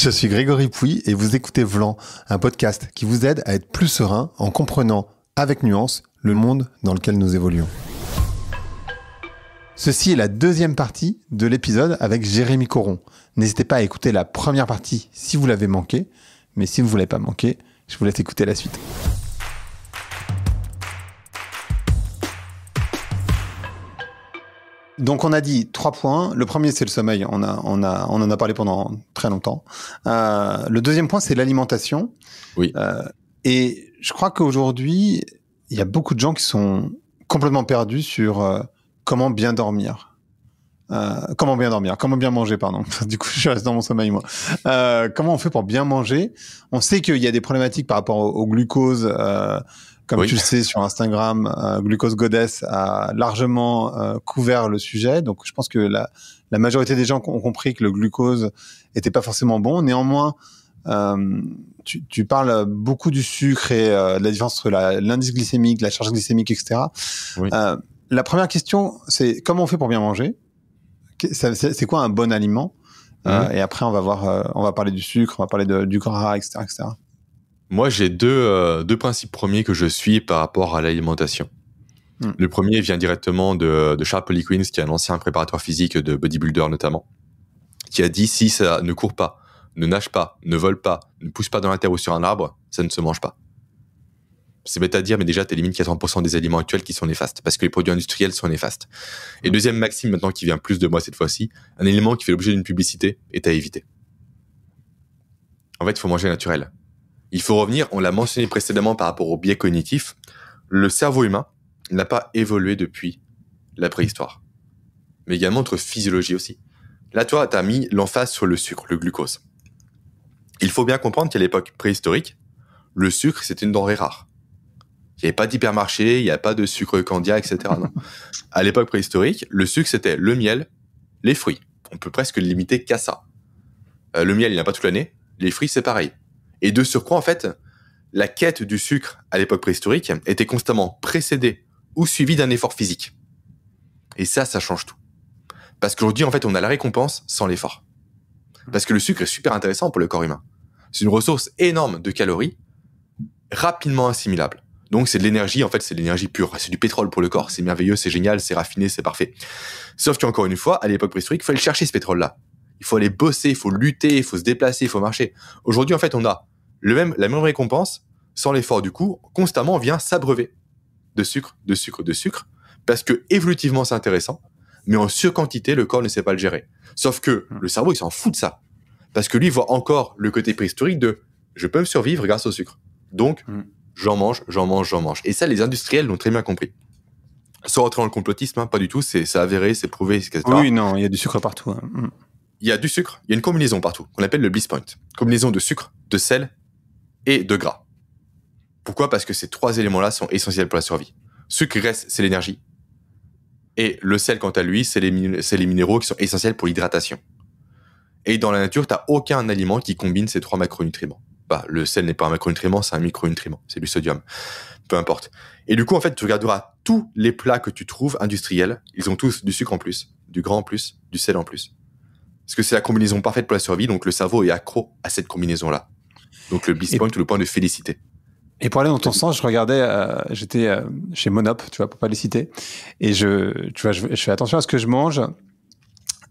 Je suis Grégory Pouy et vous écoutez Vlan, un podcast qui vous aide à être plus serein en comprenant, avec nuance, le monde dans lequel nous évoluons. Ceci est la deuxième partie de l'épisode avec Jérémy Coron. N'hésitez pas à écouter la première partie si vous l'avez manqué, mais si vous ne l'avez pas manquer, je vous laisse écouter la suite. Donc on a dit trois points. Le premier c'est le sommeil. On a on a on en a parlé pendant très longtemps. Euh, le deuxième point c'est l'alimentation. Oui. Euh, et je crois qu'aujourd'hui il y a beaucoup de gens qui sont complètement perdus sur euh, comment bien dormir. comment bien dormir, comment bien manger, pardon. du coup, je reste dans mon sommeil moi. comment on fait pour bien manger On sait qu'il y a des problématiques par rapport au, au glucose comme tu le sais, sur Instagram, euh, Glucose Goddess a largement euh, couvert le sujet. Donc, je pense que la, la, majorité des gens ont compris que le glucose était pas forcément bon. Néanmoins, euh, tu, tu, parles beaucoup du sucre et de la différence entre l'indice glycémique, la charge glycémique, etc. la première question, c'est comment on fait pour bien manger C'est quoi un bon aliment mmh. Et après, on va voir, on va parler du sucre, on va parler de, du gras, etc., etc. Moi, j'ai euh, deux, principes premiers que je suis par rapport à l'alimentation. Hmm. Le premier vient directement de, de Charles Poliquins, qui est un ancien préparateur physique de bodybuilder notamment, qui a dit si ça ne court pas, ne nage pas, ne vole pas, ne pousse pas dans la terre ou sur un arbre, ça ne se mange pas. C'est bête à dire, mais déjà, tu élimines 80% des aliments actuels qui sont néfastes, parce que les produits industriels sont néfastes. Et hmm. deuxième maxime, maintenant, qui vient plus de moi cette fois-ci, un élément qui fait l'objet d'une publicité est à éviter. En fait, il faut manger naturel. Il faut revenir, on l'a mentionné précédemment par rapport au biais cognitif, le cerveau humain n'a pas évolué depuis la préhistoire, mais également notre physiologie aussi. Là, toi, tu mis l'emphase sur le sucre, le glucose. Il faut bien comprendre qu'à l'époque préhistorique, le sucre, c'était une denrée rare. Il n'y avait pas d'hypermarché, il n'y a pas de sucre candia, etc. Non. à l'époque préhistorique, le sucre, c'était le miel, les fruits. On peut presque limiter qu'à ça. Euh, le miel, il n'y a pas toute l'année. Les fruits, c'est pareil. Et de surcroît, en fait, la quête du sucre à l'époque préhistorique était constamment précédée ou suivie d'un effort physique. Et ça, ça change tout. Parce qu'aujourd'hui, en fait, on a la récompense sans l'effort. Parce que le sucre est super intéressant pour le corps humain. C'est une ressource énorme de calories, rapidement assimilable. Donc c'est de l'énergie, en fait, c'est de l'énergie pure. C'est du pétrole pour le corps. C'est merveilleux, c'est génial, c'est raffiné, c'est parfait. Sauf qu'encore une fois, à l'époque préhistorique, il fallait chercher ce pétrole-là il faut aller bosser, il faut lutter, il faut se déplacer, il faut marcher. Aujourd'hui, en fait, on a le même, la même récompense sans l'effort du coup, constamment on vient s'abreuver de sucre, de sucre, de sucre, parce que évolutivement c'est intéressant, mais en surquantité, le corps ne sait pas le gérer. Sauf que hum. le cerveau, il s'en fout de ça. Parce que lui, il voit encore le côté préhistorique de je peux me survivre grâce au sucre. Donc, hum. j'en mange, j'en mange, j'en mange. Et ça, les industriels l'ont très bien compris. Sans rentrer dans le complotisme, hein, pas du tout, c'est avéré, c'est prouvé, Oui, non, il y a du sucre partout. Hein. Hum il y a du sucre, il y a une combinaison partout, qu'on appelle le bliss point. Combinaison de sucre, de sel et de gras. Pourquoi Parce que ces trois éléments-là sont essentiels pour la survie. Sucre graisse, c'est l'énergie. Et le sel, quant à lui, c'est les, minéraux qui sont essentiels pour l'hydratation. Et dans la nature, tu n'as aucun aliment qui combine ces trois macronutriments. Bah, le sel n'est pas un macronutriment, c'est un micronutriment, c'est du sodium. Peu importe. Et du coup, en fait, tu regarderas tous les plats que tu trouves industriels, ils ont tous du sucre en plus, du gras en plus, du sel en plus. Parce que c'est la combinaison parfaite pour la survie, donc le cerveau est accro à cette combinaison-là. Donc le bliss point, le point de félicité. Et pour aller dans ton sens, je regardais, euh, j'étais euh, chez Monop, tu vois, pour pas les citer, et je, tu vois, je, fais attention à ce que je mange.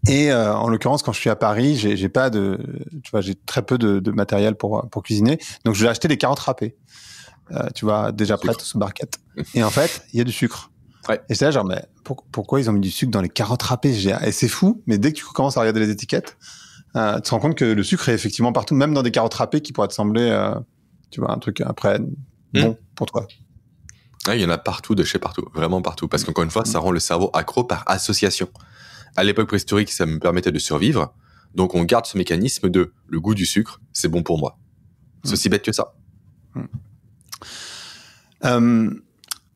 Et euh, en l'occurrence, quand je suis à Paris, j'ai pas de, tu vois, j'ai très peu de, matériel pour pour cuisiner, donc je vais acheter des carottes râpées, tu vois, déjà prêtes sous barquette. Et en fait, il y a du sucre. Et c'est là, genre, mais pourquoi ils ont mis du sucre dans les carottes râpées ah, Et c'est fou, mais dès que tu commences à regarder les étiquettes, euh, tu te rends compte que le sucre est effectivement partout, même dans des carottes râpées qui pourraient te sembler, euh, tu vois, un truc après euh, hmm. bon pour toi. Ah, il y en a partout, de chez partout, vraiment partout. Parce qu'encore une fois, ça rend le cerveau accro par association. À l'époque préhistorique, ça me permettait de survivre. Donc on garde ce mécanisme de le goût du sucre, c'est bon pour moi. Hmm. C'est aussi bête que ça. Hum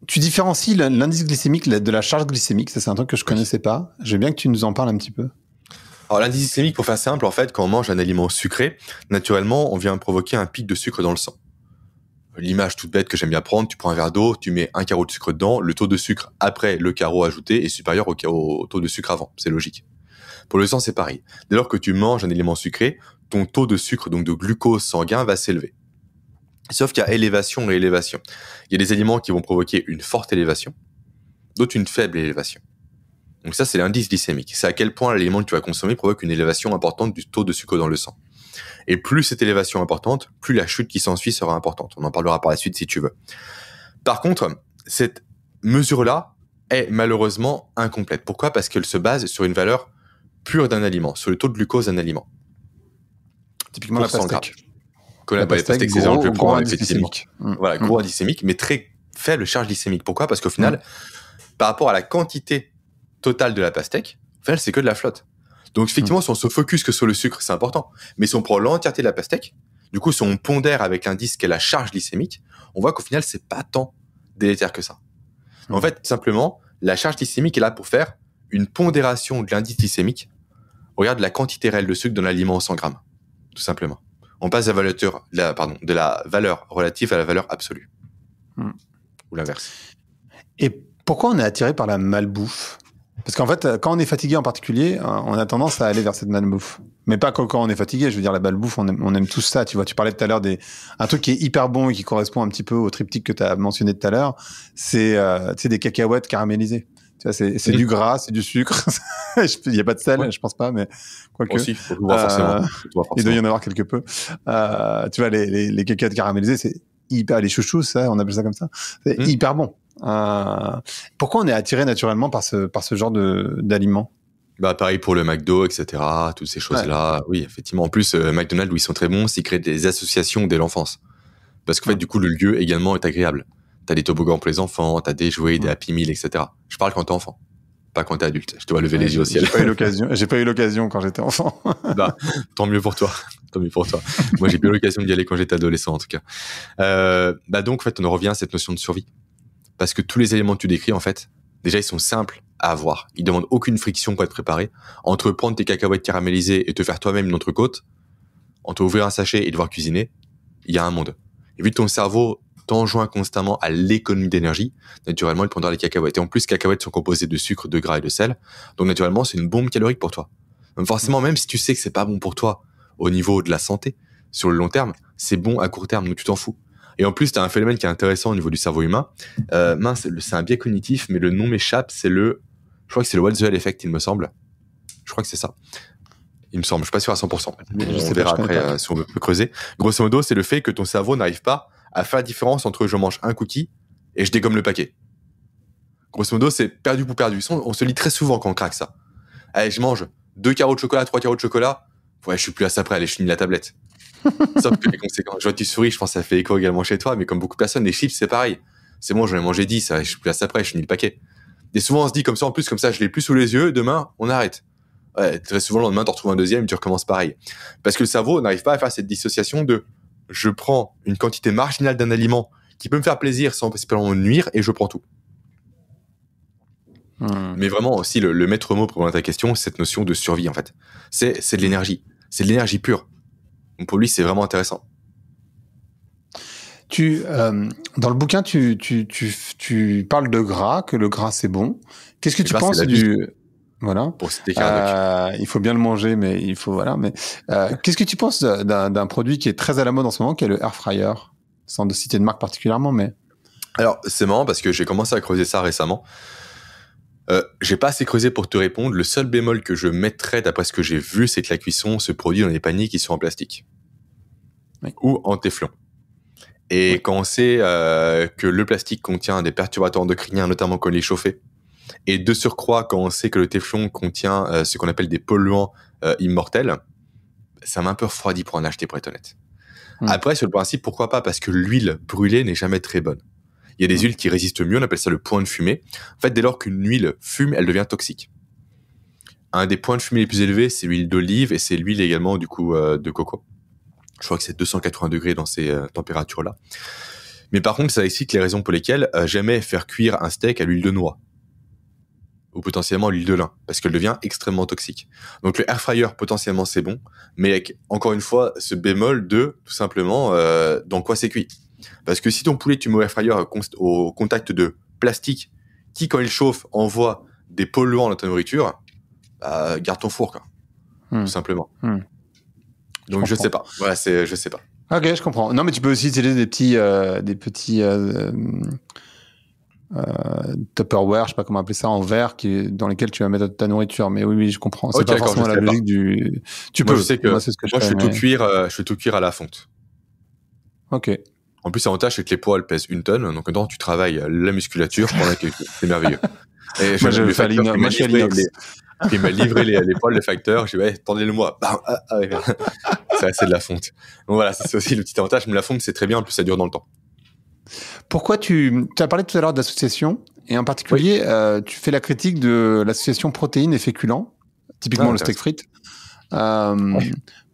tu différencies l'indice glycémique de la charge glycémique. Ça, c'est un truc que je connaissais pas. J'aime bien que tu nous en parles un petit peu. Alors, l'indice glycémique, pour faire simple, en fait, quand on mange un aliment sucré, naturellement, on vient provoquer un pic de sucre dans le sang. L'image toute bête que j'aime bien prendre, tu prends un verre d'eau, tu mets un carreau de sucre dedans, le taux de sucre après le carreau ajouté est supérieur au, taux de sucre avant. C'est logique. Pour le sang, c'est pareil. Dès lors que tu manges un aliment sucré, ton taux de sucre, donc de glucose sanguin, va s'élever. Sauf qu'il y a élévation et élévation. Il y a des aliments qui vont provoquer une forte élévation, d'autres une faible élévation. Donc ça, c'est l'indice glycémique. C'est à quel point l'aliment que tu vas consommer provoque une élévation importante du taux de sucre dans le sang. Et plus cette élévation est importante, plus la chute qui s'ensuit sera importante. On en parlera par la suite si tu veux. Par contre, cette mesure-là est malheureusement incomplète. Pourquoi Parce qu'elle se base sur une valeur pure d'un aliment, sur le taux de glucose d'un aliment. Typiquement la pastèque. La pastèque, c'est je prends effectivement. Mm. Voilà, gros mmh. glycémique, mais très faible charge glycémique. Pourquoi Parce qu'au final, mm. par rapport à la quantité totale de la pastèque, au final, c'est que de la flotte. Donc effectivement, si on se focus que sur le sucre, c'est important. Mais si on prend l'entièreté de la pastèque, du coup, si on pondère avec l'indice qu'est la charge glycémique, on voit qu'au final, c'est pas tant délétère que ça. En mm. fait, simplement, la charge glycémique est là pour faire une pondération de l'indice glycémique Regarde la quantité réelle de sucre dans l'aliment en 100 grammes, tout simplement on passe de la valeur, relative à la valeur absolue. Hmm. Ou l'inverse. Et pourquoi on est attiré par la malbouffe Parce qu'en fait, quand on est fatigué en particulier, euh, on a tendance à aller vers cette malbouffe. Mais pas quand on est fatigué, je veux dire, la malbouffe, on aime, on aime tout ça. Tu vois, tu parlais tout à l'heure des. Un truc qui est hyper bon et qui correspond un petit peu au triptyque que tu as mentionné tout à l'heure, c'est euh, des cacahuètes caramélisées c'est du gras, c'est du sucre. Il n'y a pas de sel, je je pense pas, mais quoi que. Euh, il doit y en avoir quelque peu. Euh, tu vois, les, les, les cacahuètes caramélisées, c'est hyper, les chouchous, ça, on appelle ça comme ça. C'est hmm. hyper bon. Euh, pourquoi on est attiré naturellement par ce, par ce genre d'aliments? Bah, pareil pour le McDo, etc. Toutes ces choses-là. Oui, effectivement. En plus, McDonald's, où ils sont très bons, c'est créer des associations dès l'enfance. Parce qu'en fait, du coup, le lieu également est agréable. T'as des toboggans pour les enfants, t'as des jouets, des Happy Meal, etc. Je parle quand t'es enfant, pas quand t'es adulte. Je dois lever les yeux au ciel. J'ai pas eu l'occasion. J'ai pas eu l'occasion quand j'étais enfant. bah, tant mieux pour toi. Tant mieux pour toi. Moi, j'ai eu l'occasion d'y aller quand j'étais adolescent, en tout cas. Euh, bah donc, en fait, on revient à cette notion de survie, parce que tous les éléments que tu décris, en fait, déjà, ils sont simples à avoir. Ils demandent aucune friction pour être préparé. Entre prendre tes cacahuètes caramélisées et te faire toi-même une côte, entre ouvrir un sachet et devoir cuisiner, il y a un monde. Et vu que ton cerveau t'enjoins constamment à l'économie d'énergie, naturellement, il prendra les cacahuètes. Et en plus, cacahuètes sont composées de sucre, de gras et de sel. Donc, naturellement, c'est une bombe calorique pour toi. Donc, forcément, mm. même si tu sais que c'est pas bon pour toi au niveau de la santé, sur le long terme, c'est bon à court terme, donc tu t'en fous. Et en plus, tu as un phénomène qui est intéressant au niveau du cerveau humain. Euh, mince, c'est un biais cognitif, mais le nom m'échappe, c'est le... Je crois que c'est le What Effect, il me semble. Je crois que c'est ça il me semble. Je suis pas sûr à 100%. On, verra après euh, si on peut creuser. Grosso modo, c'est le fait que ton cerveau n'arrive pas à faire la différence entre je mange un cookie et je dégomme le paquet. Grosso modo, c'est perdu pour perdu. On se lit très souvent quand on craque ça. Allez, je mange deux carreaux de chocolat, trois carreaux de chocolat. Ouais, je suis plus à ça près, allez, je finis la tablette. Sauf que les conséquences, je vois tu souris, je pense ça fait écho également chez toi, mais comme beaucoup de personnes, les chips, c'est pareil. C'est bon, j'en ai mangé 10, je suis plus à ça près, je finis le paquet. Et souvent, on se dit comme ça, en plus, comme ça, je l'ai plus sous les yeux, demain, on arrête. Ouais, très souvent, le lendemain, tu retrouves un deuxième, tu recommences pareil. Parce que le cerveau n'arrive pas à faire cette dissociation de je prends une quantité marginale d'un aliment qui peut me faire plaisir sans principalement nuire et je prends tout. Hmm. Mais vraiment aussi, le, maître mot pour répondre à ta question, c'est cette notion de survie en fait. C'est de l'énergie. C'est de l'énergie pure. pour lui, c'est vraiment intéressant. Tu, euh, dans le bouquin, tu, tu, parles de gras, que le gras c'est bon. Qu'est-ce que tu penses du. Voilà. Pour euh, il faut bien le manger, mais il faut voilà. Mais euh, qu'est-ce que tu penses d'un produit qui est très à la mode en ce moment, qui est le air fryer, sans de citer de marque particulièrement, mais. Alors c'est marrant parce que j'ai commencé à creuser ça récemment. Euh, j'ai pas assez creusé pour te répondre. Le seul bémol que je mettrais, d'après ce que j'ai vu, c'est que la cuisson se produit dans des paniers qui sont en plastique ou en téflon. Et quand on sait euh, que le plastique contient des perturbateurs endocriniens, notamment quand il est chauffé, et de surcroît, quand on sait que le téflon contient euh, ce qu'on appelle des polluants euh, immortels, ça m'a un peu refroidi pour en acheter, pour être honnête. Hmm. Après, sur le principe, pourquoi pas Parce que l'huile brûlée n'est jamais très bonne. Il y a des hmm. huiles qui résistent mieux, on appelle ça le point de fumée. En fait, dès lors qu'une huile fume, elle devient toxique. Un des points de fumée les plus élevés, c'est l'huile d'olive et c'est l'huile également du coup euh, de coco. Je crois que c'est 280 degrés dans ces températures-là. Mais par contre, ça explique les raisons pour lesquelles jamais faire cuire un steak à l'huile de noix ou potentiellement l'huile de lin, parce qu'elle devient extrêmement toxique. Donc le air fryer potentiellement c'est bon, mais avec encore une fois ce bémol de tout simplement euh, dans quoi c'est cuit. Parce que si ton poulet tu mets au air fryer euh, au contact de plastique, qui quand il chauffe envoie des polluants dans ta nourriture, bah, garde ton four quoi, hmm. tout simplement. Hmm. Donc je, ne sais pas, voilà c'est je sais pas. Ok, je comprends. Non mais tu peux aussi utiliser des petits euh, des petits euh, Tupperware, je sais pas comment appeler ça, en verre, qui dans lesquels tu vas mettre ta nourriture. Mais oui, oui, je comprends. C'est pas forcément la logique du. Tu moi, peux. Je sais que moi, ce que je, fais, tout cuire, euh, je tout cuire à la fonte. Ok. En plus, l'avantage c'est que les poils pèsent une tonne, donc dedans tu travailles la musculature C'est merveilleux. Et je, moi, je, fais l'inox. Il m'a livré les, les, poils, le facteur. Je dis, ouais, attendez le moi. c'est de la fonte. Bon, voilà, c'est aussi le petit avantage. Mais la fonte, c'est très bien. En plus, ça dure dans le temps. Pourquoi tu, tu as parlé tout à l'heure d'association, et en particulier, euh, tu fais la critique de l'association protéines et féculents, typiquement ah, le steak frites. Euh,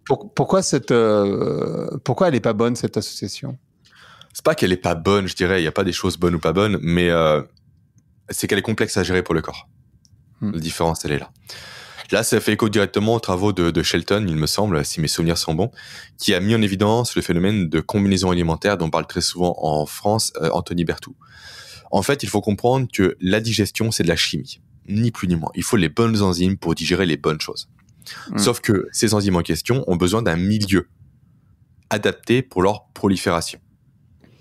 pourquoi cette, euh, pourquoi elle est pas bonne cette association C'est pas qu'elle est pas bonne, je dirais. Il n'y a pas des choses bonnes ou pas bonnes, mais c'est qu'elle est complexe à gérer pour le corps. Hmm. La différence, elle est là. Là, ça fait écho directement aux travaux de, Shelton, il me semble, si mes souvenirs sont bons, qui a mis en évidence le phénomène de combinaison alimentaire dont parle très souvent en France euh, Anthony Berthoud. En fait, il faut comprendre que la digestion, c'est de la chimie, ni plus ni moins. Il faut les bonnes enzymes pour digérer les bonnes choses. Mm. Sauf que ces enzymes en question ont besoin d'un milieu adapté pour leur prolifération.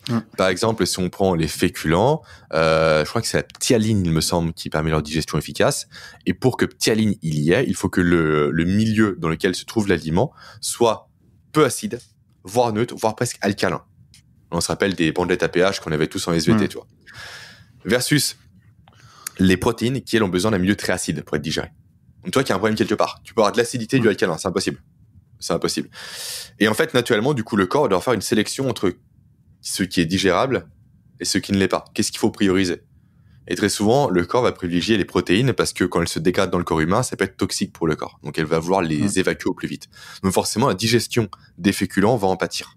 Mm. Par exemple, si on prend les féculents, euh, je crois que c'est la ptialine, il me semble, qui permet leur digestion efficace. Et pour que ptialine il y ait, il faut que le, milieu dans lequel se trouve l'aliment soit peu acide, voire neutre, voire presque alcalin. On se rappelle des bandelettes à pH qu'on avait tous en SVT, mm. tu vois. Versus les protéines qui, elles, ont besoin d'un milieu très acide pour être digérées. Donc, toi qui as un problème quelque part, tu peux avoir de l'acidité et du mm. alcalin, c'est impossible. C'est impossible. Et en fait, naturellement, du coup, le corps doit faire une sélection entre ce qui est digérable et ce qui ne l'est pas. Qu'est-ce qu'il faut prioriser Et très souvent, le corps va privilégier les protéines parce que quand elles se dégradent dans le corps humain, ça peut être toxique pour le corps. Donc elle va vouloir les évacuer au plus vite. Donc forcément, la digestion des féculents va en pâtir.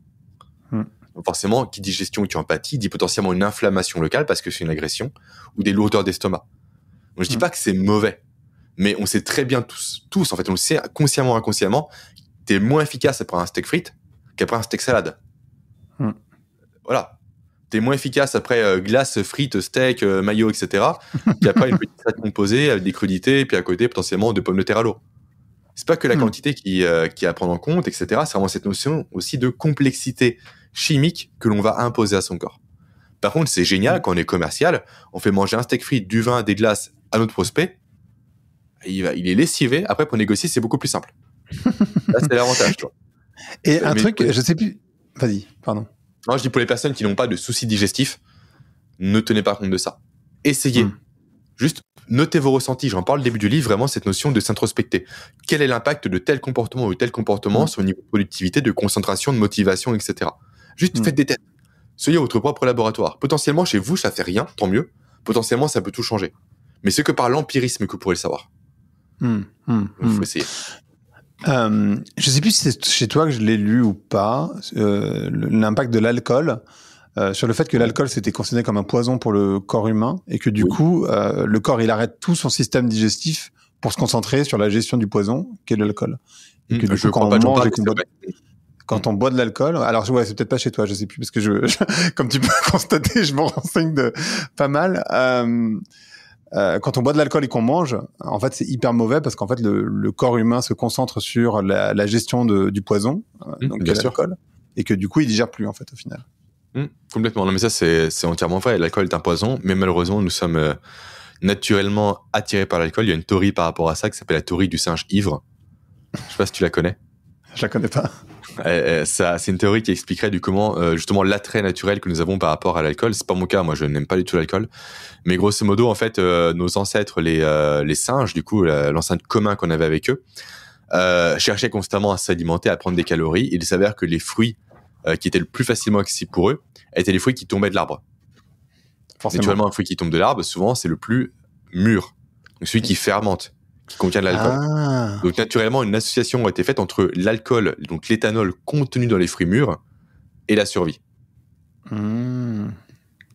forcément, qui digestion qui en dit potentiellement une inflammation locale parce que c'est une agression ou des lourdeurs d'estomac. Je ne dis pas que c'est mauvais, mais on sait très bien tous, tous en fait, on le sait consciemment inconsciemment, es moins efficace après un steak frites qu'après un steak salade. Voilà. T'es moins efficace après euh, glace, frites, steak, maillot, etc. a pas une petite salade composée avec des crudités, puis à côté potentiellement de pommes de terre à l'eau. C'est pas que la hmm. quantité qui, euh, qui est à prendre en compte, etc. C'est vraiment cette notion aussi de complexité chimique que l'on va imposer à son corps. Par contre, c'est génial hmm. quand on est commercial, on fait manger un steak frite, du vin, des glaces à notre prospect. Il, va, il est lessivé. Après, pour négocier, c'est beaucoup plus simple. c'est l'avantage. Et un truc, je sais plus. Vas-y, pardon je dis pour les personnes qui n'ont pas de soucis digestifs, ne tenez pas compte de ça. Essayez. Hmm. Juste notez vos ressentis. J'en parle au début du livre, vraiment cette notion de s'introspecter. Quel est l'impact de tel comportement ou tel comportement hmm. sur le niveau de productivité, de concentration, de motivation, etc. Juste hmm. faites des tests. Soyez votre propre laboratoire. Potentiellement, chez vous, ça fait rien, tant mieux. Potentiellement, ça peut tout changer. Mais c'est que par l'empirisme que vous pourrez le savoir. Il faut essayer. Je euh, je sais plus si c'est chez toi que je l'ai lu ou pas, euh, l'impact de l'alcool. Euh, sur le fait que l'alcool c'était considéré comme un poison pour le corps humain et que du coup le corps il arrête tout son système digestif pour se concentrer sur la gestion du poison qu'est l'alcool. Et que, mmh, coup, quand, on quand, on boit, de l'alcool, alors ouais, c'est peut-être pas chez toi, je sais plus parce que je, comme tu peux constater, je m'en renseigne de pas mal. Euh, quand on boit de l'alcool et qu'on mange, en fait, c'est hyper mauvais parce qu'en fait, le, corps humain se concentre sur la, gestion du poison, euh, mmh, donc de l'alcool, et que du coup, il digère plus en fait au final. Mmh, complètement. Non, mais ça, c'est entièrement vrai. L'alcool est un poison, mais malheureusement, nous sommes euh, naturellement attirés par l'alcool. Il y a une théorie par rapport à ça qui s'appelle la théorie du singe ivre. Je ne sais pas si tu la connais. Je la connais pas. Eh, eh, ça, c'est une théorie qui expliquerait du comment euh, justement l'attrait naturel que nous avons par rapport à l'alcool. C'est pas mon cas, moi je n'aime pas du tout l'alcool. Mais grosso modo, en fait, euh, nos ancêtres, euh, les, singes, du coup, l'enceinte commun qu'on avait avec eux, cherchaient constamment à s'alimenter, à prendre des calories. Il s'avère que les fruits qui étaient le plus facilement accessibles pour eux étaient les fruits qui tombaient de l'arbre. Forcément. Naturellement, un fruit qui tombe de l'arbre, souvent, c'est le plus mûr, celui qui fermente qui contient de l'alcool. Ah. Donc naturellement, une association a été faite entre l'alcool, donc l'éthanol contenu dans les fruits mûrs, et la survie. Mmh.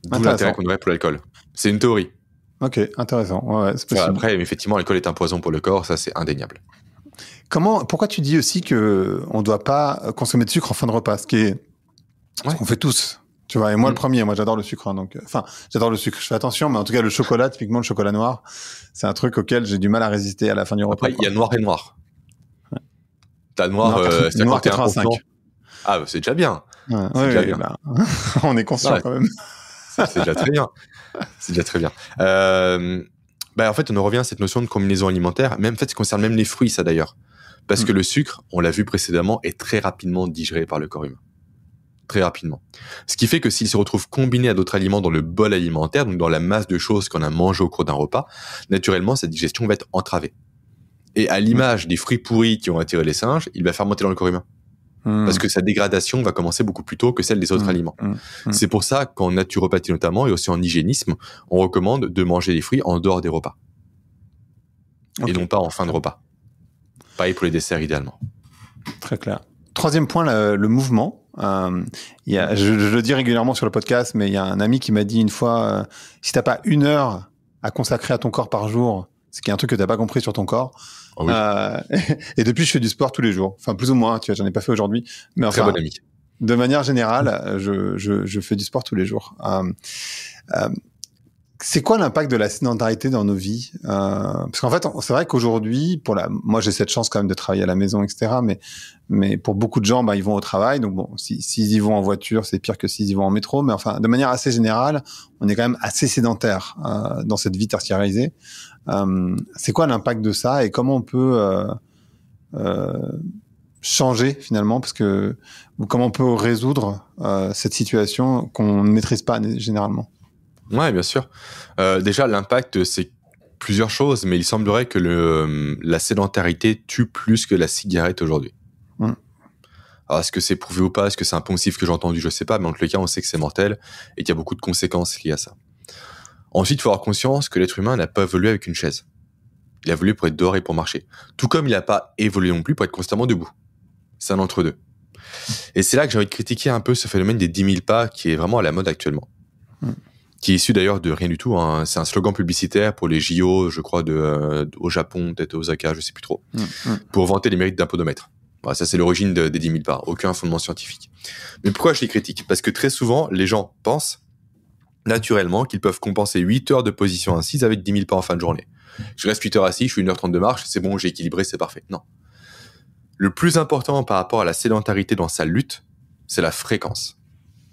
D'où l'intérêt qu'on aurait pour l'alcool. C'est une théorie. Ok, intéressant. Après, effectivement, l'alcool est un poison pour le corps, ça c'est indéniable. Comment, pourquoi tu dis aussi que on ne doit pas consommer de sucre en fin de repas, ce ce qu'on fait tous et moi le mm. premier, moi j'adore le sucre, hein, donc euh, enfin j'adore le sucre. Je fais attention, mais en tout cas le chocolat, typiquement le chocolat noir, c'est un truc auquel j'ai du mal à résister à la fin du repas. il y a noir et noir. T'as noir, noir, euh, noir Ah, bah, c'est déjà bien. déjà bien. Bah, on est conscient quand même. c'est déjà très bien. C'est déjà très bien. Euh, bah, en fait, on en revient à cette notion de combinaison alimentaire. Même en fait, ça concerne même les fruits, ça d'ailleurs, parce mm. que le sucre, on l'a vu précédemment, est très rapidement digéré par le corps humain très rapidement. Ce qui fait que s'il se retrouve combiné à d'autres aliments dans le bol alimentaire, donc dans la masse de choses qu'on a mangé au cours d'un repas, naturellement, sa digestion va être entravée. Et à l'image des fruits pourris qui ont attiré les singes, il va fermenter dans le corps humain. Hmm. Parce que sa dégradation va commencer beaucoup plus tôt que celle des autres hmm. aliments. Hmm. C'est pour ça qu'en naturopathie notamment et aussi en hygiénisme, on recommande de manger les fruits en dehors des repas. Et non pas en fin de repas. Pareil pour les desserts idéalement. Très clair. Troisième point, le, mouvement. Euh, y a, je, je, le dis régulièrement sur le podcast, mais il y a un ami qui m'a dit une fois, euh, si t'as pas une heure à consacrer à ton corps par jour, c'est qu'il y a un truc que t'as pas compris sur ton corps. Ah oui. euh, et, depuis, je fais du sport tous les jours. Enfin, plus ou moins, tu vois, j'en ai pas fait aujourd'hui. Mais Très De manière générale, euh, je, je, je, fais du sport tous les jours. Euh, euh, c'est quoi l'impact de la sédentarité dans nos vies euh, Parce qu'en fait, c'est vrai qu'aujourd'hui, pour la, moi j'ai cette chance quand même de travailler à la maison, etc. Mais, mais pour beaucoup de gens, bah, ils vont au travail. Donc bon, s'ils y vont en voiture, c'est pire que s'ils y vont en métro. Mais enfin, de manière assez générale, on est quand même assez sédentaire euh, dans cette vie tertiarisée. Euh, c'est quoi l'impact de ça et comment on peut changer finalement Parce que comment on peut résoudre cette situation qu'on ne maîtrise pas généralement Ouais, bien sûr. Euh, déjà, l'impact, c'est plusieurs choses, mais il semblerait que le, euh, la sédentarité tue plus que la cigarette aujourd'hui. Alors, est-ce que c'est prouvé ou pas Est-ce que c'est un poncif que j'ai entendu Je sais pas, mais en tout cas, on sait que c'est mortel et qu'il y a beaucoup de conséquences liées à ça. Ensuite, il faut avoir conscience que l'être humain n'a pas évolué avec une chaise. Il a évolué pour être dehors et pour marcher. Tout comme il n'a pas évolué non plus pour être constamment debout. C'est un entre-deux. Et c'est là que j'ai envie de critiquer un peu ce phénomène des 10 000 pas qui est vraiment à la mode actuellement qui est issu d'ailleurs de rien du tout. Hein. C'est un slogan publicitaire pour les JO, je crois, de, euh, au Japon, peut-être Osaka, je sais plus trop, mm, mm. pour vanter les mérites d'un podomètre. ça, c'est l'origine des 10 000 parts. Aucun fondement scientifique. Mais pourquoi je les critique Parce que très souvent, les gens pensent naturellement qu'ils peuvent compenser 8 heures de position assise avec 10 000 pas en fin de journée. Je reste 8 heures assis, je suis 1h30 de marche, c'est bon, j'ai équilibré, c'est parfait. Non. Le plus important par rapport à la sédentarité dans sa lutte, c'est la fréquence.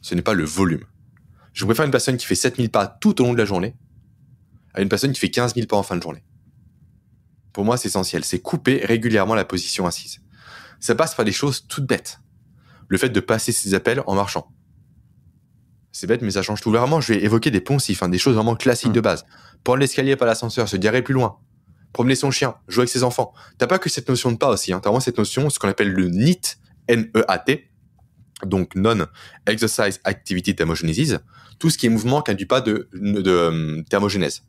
Ce n'est pas le volume. Je préfère une personne qui fait 7000 pas tout au long de la journée à une personne qui fait 15000 pas en fin de journée. Pour moi, c'est essentiel. C'est couper régulièrement la position assise. Ça passe par des choses toutes bêtes. Le fait de passer ses appels en marchant. C'est bête, mais ça change tout. Vraiment, je vais évoquer des poncifs, hein, des choses vraiment classiques hmm. de base. Prendre l'escalier, pas l'ascenseur, se garer plus loin. Promener son chien, jouer avec ses enfants. T'as pas que cette notion de pas aussi. Hein. T'as vraiment cette notion, ce qu'on appelle le NEAT, N-E-A-T, donc non-exercise activity thermogenesis, tout ce qui est mouvement qui n'induit pas de, thermogenèse,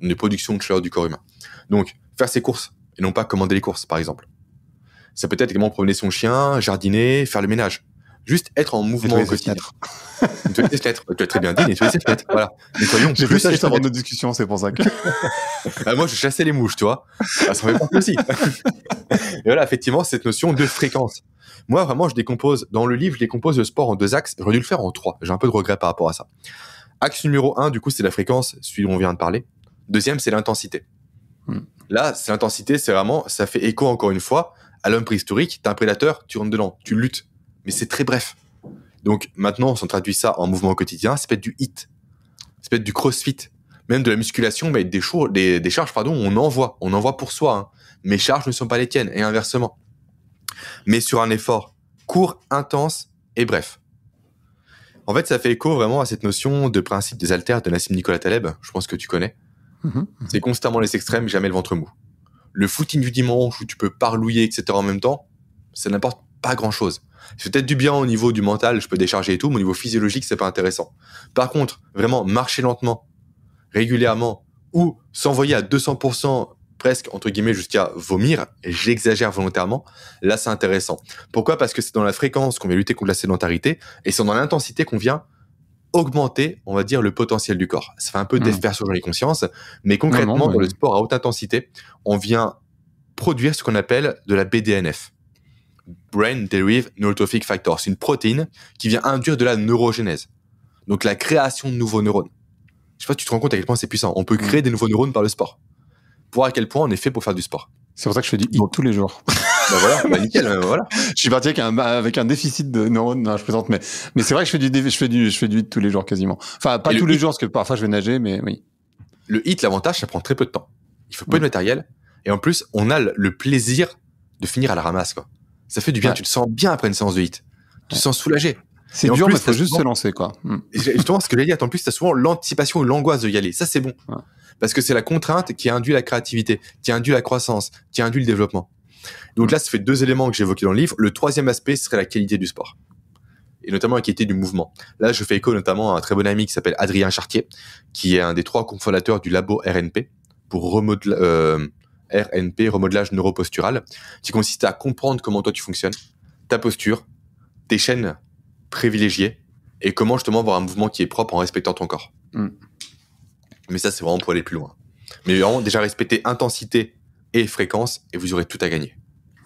de de euh, production de chaleur du corps humain. Donc, faire ses courses et non pas commander les courses, par exemple. Ça peut être également promener son chien, jardiner, faire le ménage juste être en mouvement au quotidien. Tu as très bien dit, nettoyer ses fenêtres. Voilà. Nettoyons J'ai ça juste avant notre discussion, c'est pour ça que. Bah, moi, je chassais les mouches, tu vois. Ah, fait Et voilà, effectivement, cette notion de fréquence. Moi, vraiment, je décompose, dans le livre, je décompose le sport en deux axes. J'aurais dû le faire en trois. J'ai un peu de regret par rapport à ça. Axe numéro un, du coup, c'est la fréquence, celui dont on vient de parler. Deuxième, c'est l'intensité. Hmm. Là, c'est l'intensité, c'est vraiment, ça fait écho encore une fois à l'homme préhistorique. T'es un prédateur, tu rentres dedans, tu luttes mais c'est très bref. Donc maintenant, on traduit ça en mouvement quotidien, ça peut être du hit, ça peut être du crossfit, même de la musculation, mais des, des, charges, pardon, on envoie, on envoie pour soi. Hein. Mes charges ne sont pas les tiennes, et inversement. Mais sur un effort court, intense et bref. En fait, ça fait écho vraiment à cette notion de principe des haltères de Nassim Nicolas Taleb, je pense que tu connais. Mhm. C'est constamment les extrêmes, jamais le ventre mou. Le footing du dimanche où tu peux parlouiller, etc. en même temps, c'est n'importe pas grand chose. C'est peut-être du bien au niveau du mental, je peux décharger et tout, mais au niveau physiologique, c'est pas intéressant. Par contre, vraiment marcher lentement, régulièrement, ou s'envoyer à 200% presque entre guillemets jusqu'à vomir, j'exagère volontairement, là c'est intéressant. Pourquoi Parce que c'est dans la fréquence qu'on vient lutter contre la sédentarité et c'est dans l'intensité qu'on vient augmenter, on va dire, le potentiel du corps. Ça fait un peu hmm. d'effersion, sur les conscience, mais concrètement, dans le sport à haute intensité, on vient produire ce qu'on appelle de la BDNF. Brain Derived Neurotrophic Factor. C'est une protéine qui vient induire de la neurogénèse. Donc la création de nouveaux neurones. Je sais pas, tu te rends compte à quel point c'est puissant. On peut mm. créer des nouveaux neurones par le sport. Pour à quel point on est fait pour faire du sport. C'est pour ça que je fais du hit tous les jours. bah voilà, bah nickel, euh, voilà. Je suis parti avec un, déficit de neurones, non, je présente, mais, mais c'est vrai que je fais du, je fais du, je fais du tous les jours quasiment. Enfin, pas tous les jours, parce que parfois je vais nager, mais oui. Le hit, l'avantage, ça prend très peu de temps. Il faut peu de mm. matériel. Et en plus, on a le plaisir de finir à la ramasse, quoi. Ça fait du bien. Tu te sens bien après une séance de hit. Tu te sens soulagé. C'est dur, mais mais faut juste se lancer, quoi. Hmm. justement, ce que j'ai dit, en plus, tu as souvent l'anticipation ou l'angoisse de y aller. Ça, c'est bon. Parce que c'est la contrainte qui induit la créativité, qui induit la croissance, qui induit le développement. Donc là, ça fait deux éléments que j'évoquais dans le livre. Le troisième aspect serait la qualité du sport. Et notamment la qualité du mouvement. Là, je fais écho notamment à un très bon ami qui s'appelle Adrien Chartier, qui est un des trois cofondateurs du labo RNP pour remodeler, euh, RNP, remodelage neuropostural, qui consiste à comprendre comment toi tu fonctionnes, ta posture, tes chaînes privilégiées, et comment justement avoir un mouvement qui est propre en respectant ton corps. Mm. Mais ça, c'est vraiment pour aller plus loin. Mais vraiment, déjà respecter intensité et fréquence, et vous aurez tout à gagner.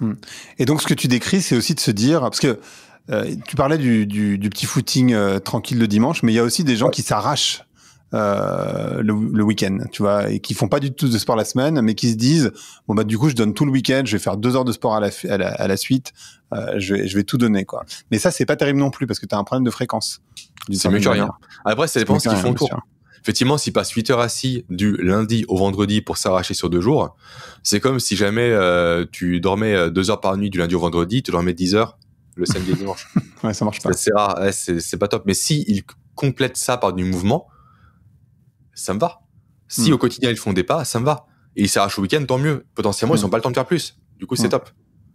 Mm. Et donc, ce que tu décris, c'est aussi de se dire, parce que euh, tu parlais du, petit footing euh, tranquille le dimanche, mais il y a aussi des gens qui s'arrachent euh, le, week-end, tu vois, et qui font pas du tout de sport la semaine, mais qui se disent bon bah du coup je donne tout le week-end, je vais faire deux heures de sport à la, à la, suite, euh, je, vais, tout donner quoi. Mais ça c'est pas terrible non plus parce que tu as un problème de fréquence. C'est mieux que rien. Après ça dépend ce qu'ils font tour. Effectivement, s'ils passent 8 heures assis du lundi au vendredi pour s'arracher sur deux jours, c'est comme si jamais euh, tu dormais deux heures par nuit du lundi au vendredi, tu dormais 10 heures le samedi et dimanche. ouais, ça marche pas. C'est rare, c'est pas top. Mais si ils complètent ça par du mouvement, ça me va. Si hmm. au quotidien ils font des pas, ça me va. Et ils s'arrachent au week-end, tant mieux. Potentiellement, ils n'ont hmm. pas le temps de faire plus. Du coup, c'est hmm. top.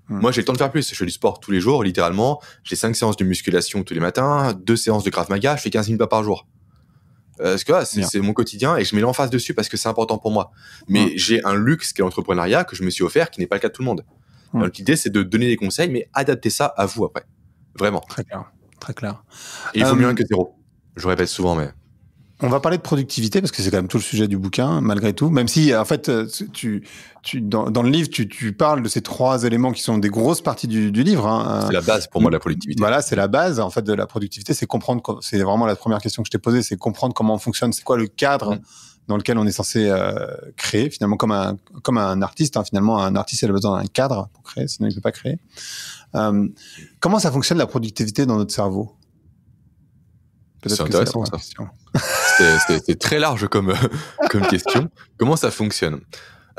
Moi, j'ai le temps de faire plus. Je fais du sport tous les jours, littéralement. J'ai cinq séances de musculation tous les matins, deux séances de grave magas Je fais 15 000 pas par jour. Euh, parce que c'est mon quotidien et je mets face dessus parce que c'est important pour moi. Mais j'ai un luxe qui est l'entrepreneuriat que je me suis offert qui n'est pas le cas de tout le monde. Donc l'idée c'est de donner des conseils mais adapter ça à vous après. Vraiment. Très clair. Très clair. Et il vaut mieux euh, un que zéro. Je répète souvent mais. On va parler de productivité parce que c'est quand même tout le sujet du bouquin, malgré tout. Même si, en fait, euh, tu, tu, dans, le livre, tu, parles de ces trois éléments qui sont des grosses parties du, livre. Hein, hein. C'est la base pour moi de la productivité. Voilà, c'est la base en fait de la productivité. C'est comprendre. C'est vraiment la première question que je t'ai posée. C'est comprendre comment on fonctionne. C'est quoi le cadre mm. dans lequel on est censé euh, créer finalement comme un comme un artiste. Hein. finalement, un artiste a besoin d'un cadre pour créer, sinon il peut pas créer. Euh, comment ça fonctionne la productivité dans notre cerveau c'est intéressant ça. C'était très large comme, question. Comment ça fonctionne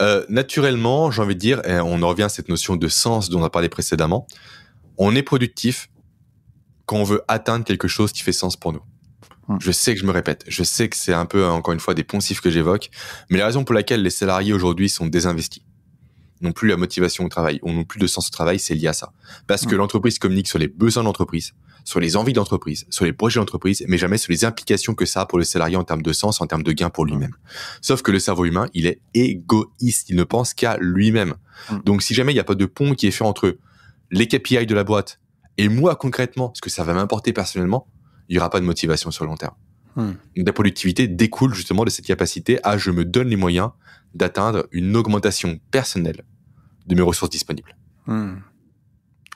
euh, Naturellement, j'ai envie de dire, et on en revient à cette notion de sens dont on a parlé précédemment, on est productif quand on veut atteindre quelque chose qui fait sens pour nous. Hmm. Je sais que je me répète, je sais que c'est un peu, encore une fois, des poncifs que j'évoque, mais la raison pour laquelle les salariés aujourd'hui sont désinvestis, non plus la motivation au travail, on non plus de sens au travail, c'est lié à ça. Parce que l'entreprise communique sur les besoins d'entreprise, sur les envies d'entreprise, sur les projets d'entreprise, mais jamais sur les implications que ça a pour le salarié en termes de sens, en termes de gain pour lui-même. Sauf que le cerveau humain, il est égoïste, il ne pense qu'à lui-même. Donc si jamais il n'y a pas de pont qui est fait entre les KPI de la boîte et moi concrètement, ce que ça va m'importer personnellement, il n'y aura pas de motivation sur le long terme. La productivité découle justement de cette capacité à je me donne les moyens d'atteindre une augmentation personnelle de mes ressources disponibles. Hmm.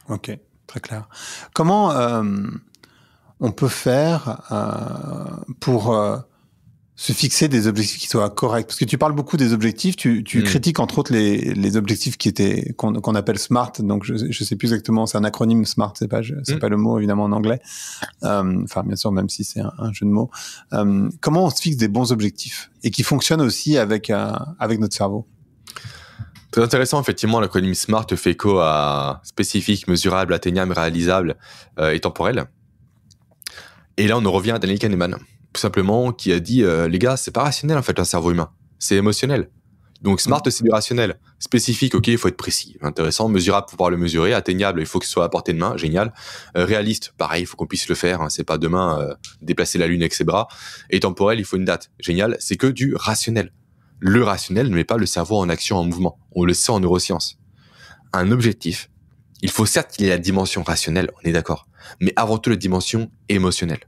Ok, très clair. Comment euh, on peut faire euh, pour euh, se fixer des objectifs qui soient corrects Parce que tu parles beaucoup des objectifs, tu, tu hmm. critiques entre autres les, les objectifs qui étaient qu'on appelle SMART. Donc je, je sais plus exactement, c'est un acronyme SMART, c'est pas c'est hmm. pas le mot évidemment en anglais. Euh, enfin bien sûr, même si c'est un, jeu de mots. Euh, comment on se fixe des bons objectifs et qui fonctionnent aussi avec euh, avec notre cerveau Très intéressant, effectivement, l'acronyme SMART fait écho à spécifique, mesurable, atteignable, réalisable et temporel. Et là, on en revient à Daniel Kahneman tout simplement, qui a dit euh, les gars, c'est pas rationnel en fait un cerveau humain, c'est émotionnel. Donc smart, c'est mm. du rationnel, spécifique. Ok, il faut être précis, intéressant, mesurable, pouvoir le mesurer, atteignable, il faut que ce soit à portée de main, génial. Euh, réaliste, pareil, il faut qu'on puisse le faire. Hein, c'est pas demain euh, déplacer la lune avec ses bras. Et temporel, il faut une date, génial. C'est que du rationnel. Le rationnel ne met pas le cerveau en action, en mouvement. On le sait en neurosciences. Un objectif, il faut certes qu'il y ait la dimension rationnelle, on est d'accord, mais avant tout la dimension émotionnelle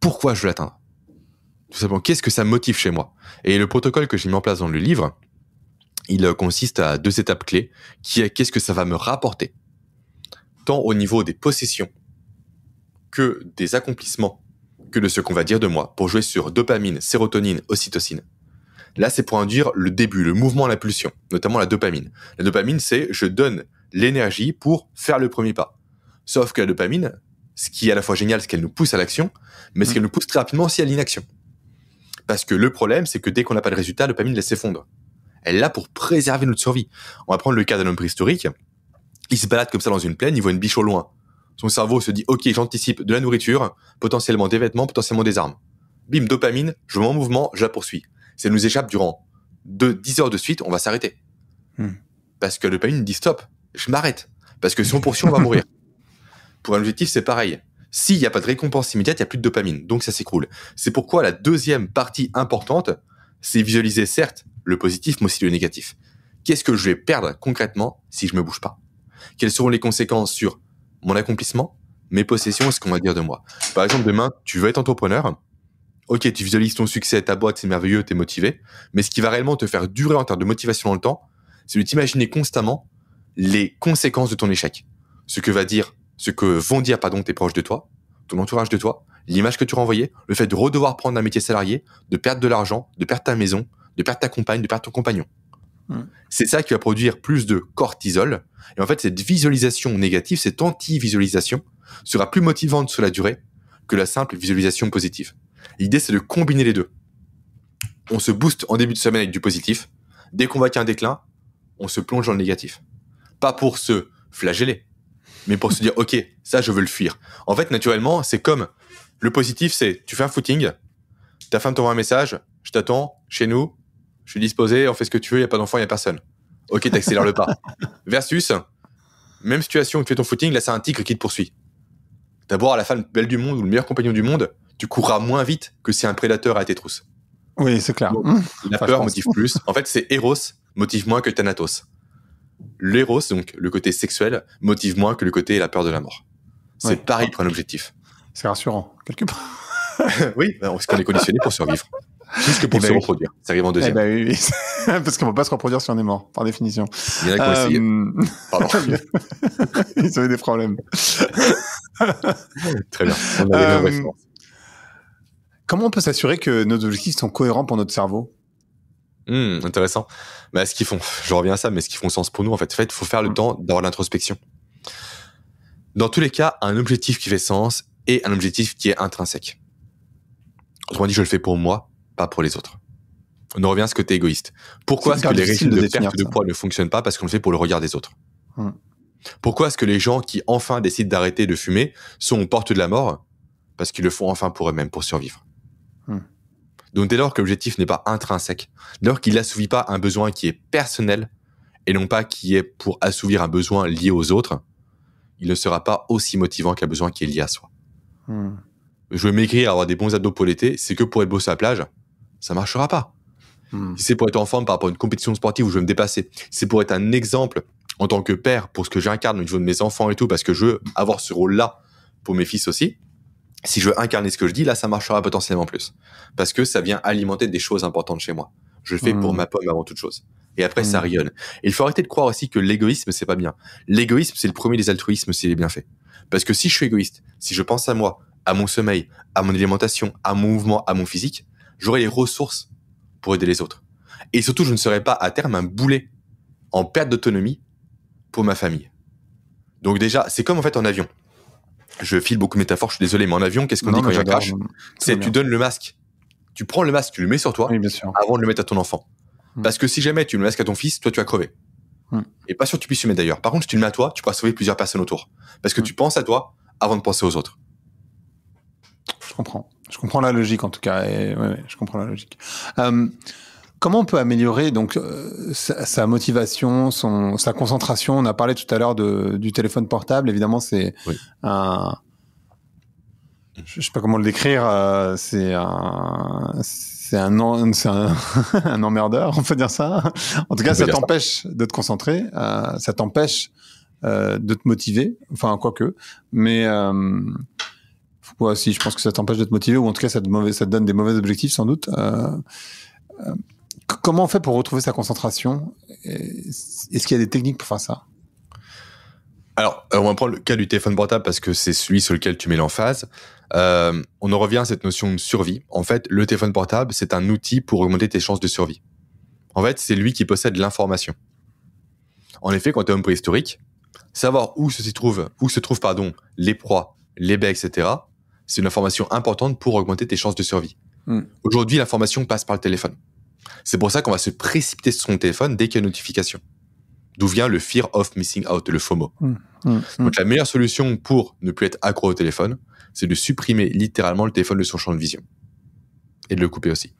pourquoi je veux l'atteindre. Tout simplement, qu'est-ce que ça motive chez moi Et le protocole que j'ai mis en place dans le livre, il euh, consiste à deux étapes clés, qui est qu'est-ce que ça va me rapporter, tant au niveau des possessions que des accomplissements, que de ce qu'on va dire de moi, pour jouer sur dopamine, sérotonine, ocytocine. Là, c'est pour induire le début, le mouvement, la pulsion, notamment la dopamine. La dopamine, c'est je donne l'énergie pour faire le premier pas. Sauf que la dopamine, ce qui est à la fois génial, c'est qu'elle nous pousse à l'action, mais ce mm. qu'elle nous pousse très rapidement aussi à l'inaction. Parce que le problème, c'est que dès qu'on n'a pas de résultat, le dopamine laisse s'effondre. Elle est là pour préserver notre survie. On va prendre le cas d'un homme préhistorique. Il se balade comme ça dans une plaine, il voit une biche au loin. Son cerveau se dit, OK, j'anticipe de la nourriture, potentiellement des vêtements, potentiellement des armes. Bim, dopamine, je mets mouvement, je la poursuis. Si elle nous échappe durant de 10 heures de suite, on va s'arrêter. Mm. Parce que le dopamine dit stop, je m'arrête. Parce que si on poursuit, on va mourir. Pour un objectif, c'est pareil. S'il n'y a pas de récompense immédiate, il n'y a plus de dopamine. Donc ça s'écroule. C'est pourquoi la deuxième partie importante, c'est visualiser certes le positif, mais aussi le négatif. Qu'est-ce que je vais perdre concrètement si je me bouge pas Quelles seront les conséquences sur mon accomplissement, mes possessions ce qu'on va dire de moi Par exemple, demain, tu veux être entrepreneur. Ok, tu visualises ton succès, ta boîte, c'est merveilleux, tu es motivé. Mais ce qui va réellement te faire durer en termes de motivation dans le temps, c'est de t'imaginer constamment les conséquences de ton échec. Ce que va dire ce que vont dire pardon tes proches de toi, ton entourage de toi, l'image que tu renvoyais, le fait de redevoir prendre un métier salarié, de perdre de l'argent, de perdre ta maison, de perdre ta compagne, de perdre ton compagnon. Hmm. C'est ça qui va produire plus de cortisol. Et en fait, cette visualisation négative, cette anti-visualisation, sera plus motivante sur la durée que la simple visualisation positive. L'idée, c'est de combiner les deux. On se booste en début de semaine avec du positif. Dès qu'on voit qu'il y a un déclin, on se plonge dans le négatif. Pas pour se flageller, mais pour se dire, OK, ça, je veux le fuir. En fait, naturellement, c'est comme le positif, c'est tu fais un footing, ta femme t'envoie un message, je t'attends chez nous, je suis disposé, on fait ce que tu veux, il n'y a pas d'enfant, il n'y a personne. OK, t'accélères le pas. Versus, même situation où tu fais ton footing, là, c'est un tigre qui te poursuit. D'abord, à la femme belle du monde ou le meilleur compagnon du monde, tu courras moins vite que si un prédateur a été trousses. Oui, c'est clair. la peur motive plus. En fait, c'est Eros motive moins que Thanatos l'héros donc le côté sexuel, motive moins que le côté la peur de la mort. C'est pareil pour un objectif. C'est rassurant, quelque part. oui, bah, parce qu'on est conditionné pour survivre. Juste pour eh se ben reproduire. Ça arrive en eh deuxième. Ben parce qu'on ne peut pas se reproduire si on est mort, par définition. Il y en a qui euh, ont essayé. Pardon. Ils avaient des problèmes. Très bien. On euh, Comment on peut s'assurer que nos objectifs sont cohérents pour notre cerveau Mmh, intéressant. Mais ce qu'ils font, je reviens à ça, mais ce qu'ils font sens pour nous, en fait, en fait, faut faire le mmh. temps d'avoir l'introspection. Dans tous les cas, un objectif qui fait sens et un objectif qui est intrinsèque. Autrement dit, je le fais pour moi, pas pour les autres. On revient à ce côté égoïste. Pourquoi est-ce que les régimes de, perte de poids ne fonctionnent pas Parce qu'on le fait pour le regard des autres. Mmh. Pourquoi est-ce que les gens qui enfin décident d'arrêter de fumer sont aux portes de la mort Parce qu'ils le font enfin pour eux-mêmes, pour survivre. Donc dès lors que l'objectif n'est pas intrinsèque, dès lors qu'il n'assouvit pas un besoin qui est personnel et non pas qui est pour assouvir un besoin lié aux autres, il ne sera pas aussi motivant qu'un besoin qui est lié à soi. Hmm. Je veux maigrir, avoir des bons ados pour l'été, c'est que pour être beau sur la plage, ça marchera pas. Hmm. Si c'est pour être en forme par rapport à une compétition sportive où je veux me dépasser, c'est pour être un exemple en tant que père pour ce que j'incarne au niveau de mes enfants et tout, parce que je veux avoir ce rôle-là pour mes fils aussi, si je veux incarner ce que je dis, là, ça marchera potentiellement plus. Parce que ça vient alimenter des choses importantes chez moi. Je le fais pour mmh. ma pomme avant toute chose. Et après, ça mmh. rayonne. il faut arrêter de croire aussi que l'égoïsme, c'est pas bien. L'égoïsme, c'est le premier des altruismes s'il est bien fait. Parce que si je suis égoïste, si je pense à moi, à mon sommeil, à mon alimentation, à mon mouvement, à mon physique, j'aurai les ressources pour aider les autres. Et surtout, je ne serai pas à terme un boulet en perte d'autonomie pour ma famille. Donc déjà, c'est comme en fait en avion je file beaucoup de métaphores, je suis désolé, mais en avion, qu'est-ce qu'on dit quand il y a un crash C'est tu donnes le masque. Tu prends le masque, tu le mets sur toi bien sûr. avant de le mettre à ton enfant. Hmm. Parce que si jamais tu le masques à ton fils, toi tu as crevé. Hmm. Et pas sûr que tu puisses le mettre d'ailleurs. Par contre, si tu le mets à toi, tu pourras sauver plusieurs personnes autour. Parce que hmm. tu penses à toi avant de penser aux autres. Je comprends. Je comprends la logique en tout cas. Et ouais, je comprends la logique. Euh, Comment on peut améliorer donc euh, sa, motivation, son, sa concentration On a parlé tout à l'heure du téléphone portable. Évidemment, c'est un. Je ne sais pas comment le décrire. Euh, c'est un. C'est un, un, un, emmerdeur, on peut dire ça. En tout cas, ça t'empêche de te concentrer. Euh, ça t'empêche de te motiver. Enfin, quoi que. Mais. Ouais, si, je pense que ça t'empêche de te motiver, ou en tout cas, ça te, ça donne des mauvais objectifs, sans doute. Comment on fait pour retrouver sa concentration Est-ce qu'il y a des techniques pour faire ça Alors, euh, on va prendre le cas du téléphone portable parce que c'est celui sur lequel tu mets l'emphase. Euh, on en revient à cette notion de survie. En fait, le téléphone portable, c'est un outil pour augmenter tes chances de survie. En fait, c'est lui qui possède l'information. En effet, quand tu es homme préhistorique, savoir où se trouve, où se trouvent pardon, les proies, les baies, etc., c'est une information importante pour augmenter tes chances de survie. Hmm. Aujourd'hui, l'information passe par le téléphone. C'est pour ça qu'on va se précipiter sur son téléphone dès qu'il y a une notification. D'où vient le fear of missing out, le FOMO. Mm, mm, mm. Donc la meilleure solution pour ne plus être accro au téléphone, c'est de supprimer littéralement le téléphone de son champ de vision. Et de le couper aussi.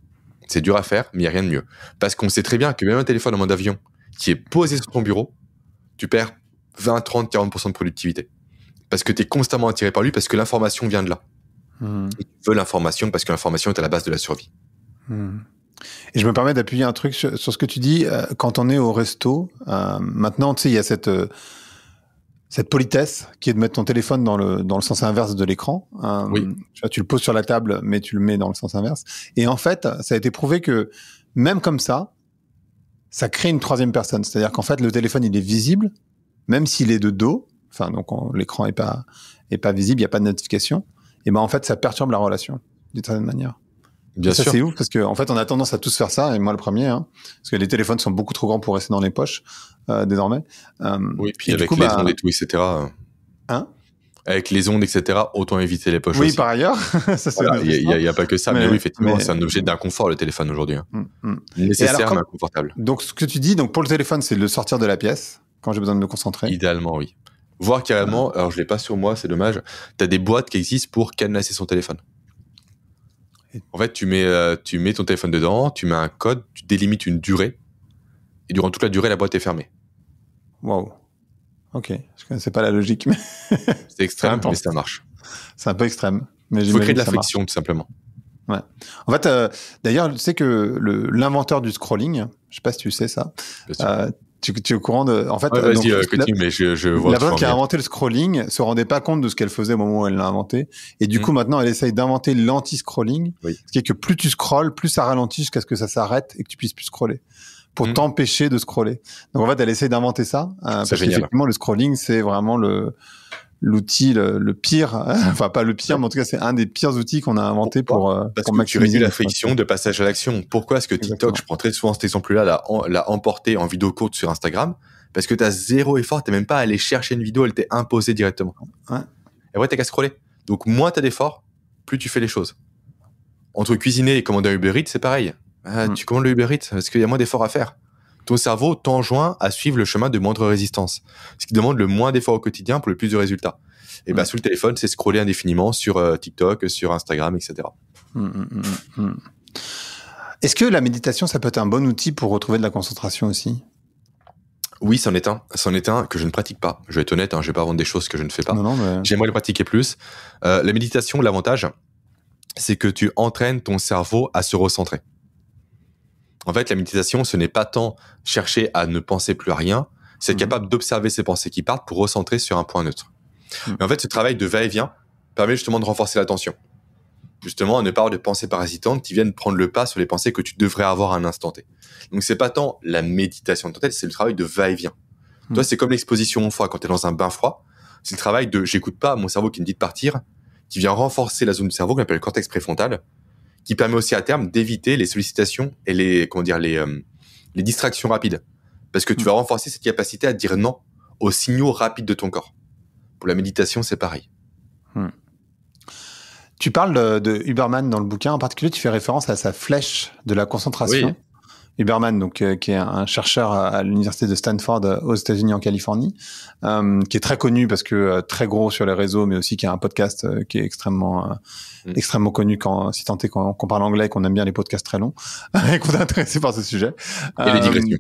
C'est dur à faire, mais il n'y a rien de mieux. Parce qu'on sait très bien que même un téléphone en mode avion qui est posé sur ton bureau, tu perds 20, 30, 40% de productivité. Parce que tu es constamment attiré par lui, parce que l'information vient de là. Et tu veux l'information parce que l'information est à la base de la survie. Et je me permets d'appuyer un truc sur, ce que tu dis. Euh, quand on est au resto, euh, maintenant, tu sais, il y a cette, euh, cette politesse qui est de mettre ton téléphone dans le, dans le sens inverse de l'écran. oui. Tu, vois, tu, le poses sur la table, mais tu le mets dans le sens inverse. Et en fait, ça a été prouvé que même comme ça, ça crée une troisième personne. C'est-à-dire qu'en fait, le téléphone, il est visible, même s'il est de dos. Enfin, donc l'écran est pas, est pas visible, il n'y a pas de notification. Et ben en fait, ça perturbe la relation, d'une certaine manière. Bien sûr. C'est ouf parce qu'en en fait, on a tendance à tous faire ça, et moi le premier, hein, parce que les téléphones sont beaucoup trop grands pour rester dans les poches désormais. oui, avec les ondes et tout, etc. Hein Avec les ondes, etc. Autant éviter les poches. Oui, par ailleurs. Il n'y a, pas que ça, mais, oui, effectivement, c'est un objet d'inconfort le téléphone aujourd'hui. Hein. Hum, hum. Nécessaire mais inconfortable. Donc, ce que tu dis, donc pour le téléphone, c'est de le sortir de la pièce quand j'ai besoin de me concentrer. Idéalement, oui. Voir carrément, alors je l'ai pas sur moi, c'est dommage. Tu as des boîtes qui existent pour canasser son téléphone. En fait, tu mets, euh, tu mets ton téléphone dedans, tu mets un code, tu délimites une durée, et durant toute la durée, la boîte est fermée. Wow. Ok, je connaissais pas la logique. Mais... c'est extrême, mais ça marche. C'est un peu extrême. Mais Il faut créer de la fiction, tout simplement. Ouais. En fait, euh, d'ailleurs, tu sais que l'inventeur du scrolling, je sais pas si tu sais ça, euh, tu, tu, es au courant de. En fait, euh, euh, la, mais qui a inventé le scrolling se rendait pas compte de ce qu'elle faisait au moment où elle l'a inventé. Et du mm. coup, maintenant, elle essaye d'inventer l'anti-scrolling. Ce qui est que plus tu scrolles, plus ça ralentit jusqu'à ce que ça s'arrête et que tu puisses plus scroller. Pour mm. t'empêcher de scroller. Donc, en fait, elle essaye d'inventer ça. Euh, parce Effectivement, le scrolling, c'est vraiment le, l'outil le, pire, hein. enfin pas le pire, mais en tout cas c'est un des pires outils qu'on a inventé pour, euh, Parce maximiser la friction de passage à l'action. Pourquoi est-ce que TikTok, je prends très souvent cette plus là l'a, l'a emporté en vidéo courte sur Instagram Parce que tu as zéro effort, tu même pas allé chercher une vidéo, elle t'est imposée directement. Et après, tu qu'à scroller. Donc moins tu as d'efforts, plus tu fais les choses. Entre cuisiner et commander un Uber Eats, c'est pareil. Ah, mm. Tu commandes le Uber Eats parce qu'il y a moins d'efforts à faire ton cerveau t'enjoint à suivre le chemin de moindre résistance, ce qui demande le moins d'efforts au quotidien pour le plus de résultats. Et bien, bah, sous le téléphone, c'est scroller indéfiniment sur euh, TikTok, sur Instagram, etc. Hum, hum, hum, Est-ce que la méditation, ça peut être un bon outil pour retrouver de la concentration aussi oui, c'en est un. C'en est un que je ne pratique pas. Je vais être honnête, hein, je ne vais pas vendre des choses que je ne fais pas. Mais... J'aimerais le pratiquer plus. Euh, la méditation, l'avantage, c'est que tu entraînes ton cerveau à se recentrer. En fait, la méditation, ce n'est pas tant chercher à ne penser plus à rien, c'est mhm. capable d'observer ses pensées qui partent pour recentrer sur un point neutre. Mhm. Mais en fait, ce travail de va-et-vient permet justement de renforcer l'attention. Justement, à ne pas avoir de pensées parasitantes qui viennent prendre le pas sur les pensées que tu devrais avoir à un instant T. Donc, c'est pas tant la méditation de ton tête, c'est le travail de va-et-vient. Mhm. Toi, c'est comme l'exposition au froid quand tu es dans un bain froid. C'est le travail de j'écoute pas mon cerveau qui me dit de partir, qui vient renforcer la zone du cerveau qu'on appelle le cortex préfrontal, qui permet aussi à terme d'éviter les sollicitations et les, comment dire, les, euh, les distractions rapides. Parce que tu mm. vas renforcer cette capacité à dire non aux signaux rapides de ton corps. Pour la méditation, c'est pareil. Hmm. Tu parles de, Huberman dans le bouquin. En particulier, tu fais référence à sa flèche de la concentration. Oui. Huberman, donc euh, qui est un chercheur à, l'université de Stanford euh, aux États-Unis en Californie, euh, qui est très connu parce que très gros sur les réseaux, mais aussi qui a un podcast qui est extrêmement mm. extrêmement connu quand si tant est qu'on parle anglais, qu'on aime bien les podcasts très longs et qu'on est intéressé par ce sujet. Et les digressions.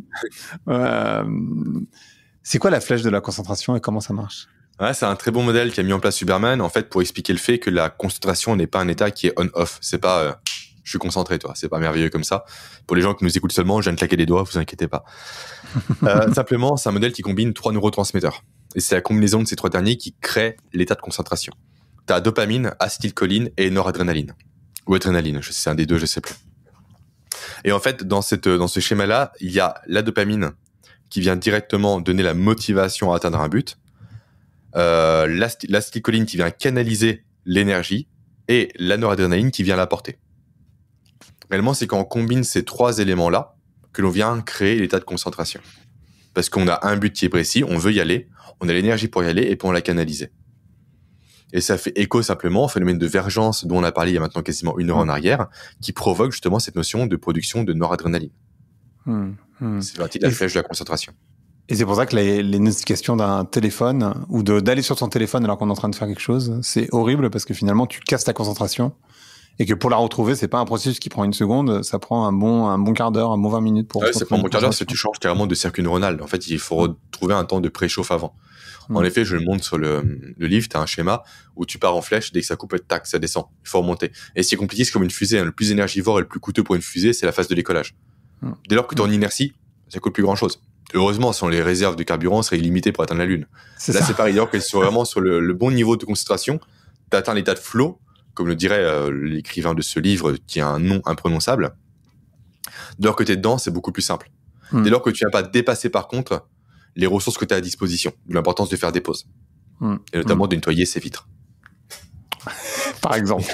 C'est quoi la flèche de la concentration et comment ça marche c'est un très bon modèle qui a mis en place Uberman en fait, pour expliquer le fait que la concentration n'est pas un état qui est on-off. C'est pas je suis concentré, toi. C'est pas merveilleux comme ça. Pour les gens qui nous écoutent seulement, je viens de claquer des doigts, vous inquiétez pas. Euh, simplement, c'est un modèle qui combine trois neurotransmetteurs. Et c'est la combinaison de ces trois derniers qui crée l'état de concentration. T'as dopamine, acétylcholine et noradrénaline. Ou adrénaline, je sais, c'est un des deux, je sais plus. Et en fait, dans cette, dans ce schéma-là, il y a la dopamine qui vient directement donner la motivation à atteindre un but. Euh, l'acétylcholine qui vient canaliser l'énergie et la noradrénaline qui vient l'apporter. Réellement, c'est quand on combine ces trois éléments-là que l'on vient créer l'état de concentration. Parce qu'on a un but qui est précis, on veut y aller, on a l'énergie pour y aller et pour la canaliser. Et ça fait écho simplement au phénomène de vergence dont on a parlé il y a maintenant quasiment une heure en arrière, qui provoque justement cette notion de production de noradrénaline. Hmm, hmm. C'est de la flèche de la concentration. Et c'est pour ça que les, notifications d'un téléphone ou d'aller sur son téléphone alors qu'on est en train de faire quelque chose, c'est horrible parce que finalement tu casses ta concentration et que pour la retrouver, c'est pas un processus qui prend une seconde, ça prend un bon un bon quart d'heure, un bon 20 minutes pour. retrouver. Ah ouais, ça prend un bon quart d'heure si tu changes carrément de circuit neuronal. En fait, il faut retrouver un temps de préchauffe avant. En effet, je le montre sur le, le livre, tu as un schéma où tu pars en flèche, dès que ça coupe, tac, ça descend, il faut remonter. Et c'est compliqué, c'est comme une fusée, hein. le plus énergivore et le plus coûteux pour une fusée, c'est la phase de décollage. Dès lors que tu es en inertie, ça coûte plus grand chose. Heureusement, sans les réserves de carburant seraient illimité pour atteindre la Lune. Là, c'est pareil. lors que sur vraiment sur le, le, bon niveau de concentration, tu atteins l'état de flow comme le dirait euh, l'écrivain de ce livre qui a un nom imprononçable, dès lors que tu es dedans, c'est beaucoup plus simple. Hmm. Dès lors que tu n'as pas dépassé par contre les ressources que tu as à disposition, l'importance de faire des pauses, hmm. et notamment hmm. de nettoyer ses vitres. par exemple.